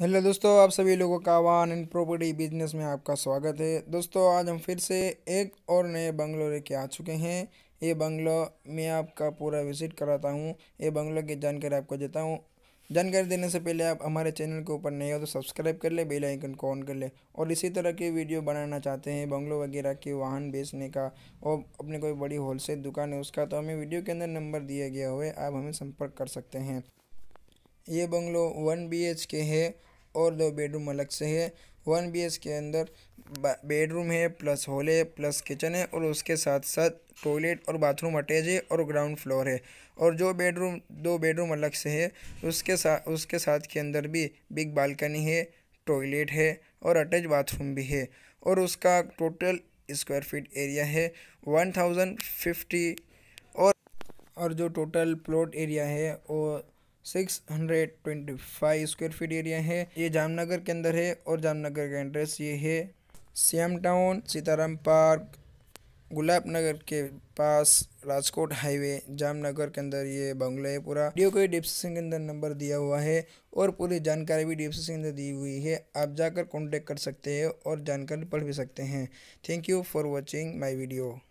hello दोस्तों आप सभी लोगों का वन एंड प्रॉपर्टी बिजनेस में आपका स्वागत है दोस्तों आज हम फिर से एक और नए बंगलो लेके आ चुके हैं ये बंगलो मैं आपका पूरा विजिट कराता हूँ ये बंगलो की जानकारी आपको देता हूँ जानकारी देने से पहले आप हमारे चैनल के ऊपर नए हो तो सब्सक्राइब कर ले बेल आइकन को ऑन कर ले और इसी तरह की वीडियो बनाना चाहते हैं बंगलो वगैरह के वाहन बेचने का और अपने कोई बड़ी होलसेल दुकान है उसका तो हमें वीडियो के अंदर नंबर दिया गया हुआ है आप हमें संपर्क कर सकते हैं ये बंगलो वन बी के है और दो बेडरूम अलग से है वन बी के अंदर बेडरूम है प्लस हॉल है प्लस किचन है और उसके साथ साथ टॉयलेट और बाथरूम अटैच है और ग्राउंड फ्लोर है और जो बेडरूम दो बेडरूम अलग से है उसके साथ उसके साथ के अंदर भी बिग बालकनी है टॉयलेट है और अटैच बाथरूम भी है और उसका टोटल स्क्वायर फीट एरिया है वन थाउजेंड फिफ्टी और और जो टोटल प्लॉट एरिया है वो 625 स्क्वायर फीट एरिया है ये जामनगर के अंदर है और जामनगर का एड्रेस ये है CM town Sitaram park Gulab Nagar के पास राजकोट हाईवे जामनगर के अंदर ये बंगला है पूरा वीडियो को डिस्क्रिप्शन के अंदर नंबर दिया हुआ है और पूरी जानकारी भी डिस्क्रिप्शन के अंदर दी हुई है आप जाकर कॉन्टेक्ट कर सकते हैं और जानकारी पढ़ भी सकते हैं thank you for watching my video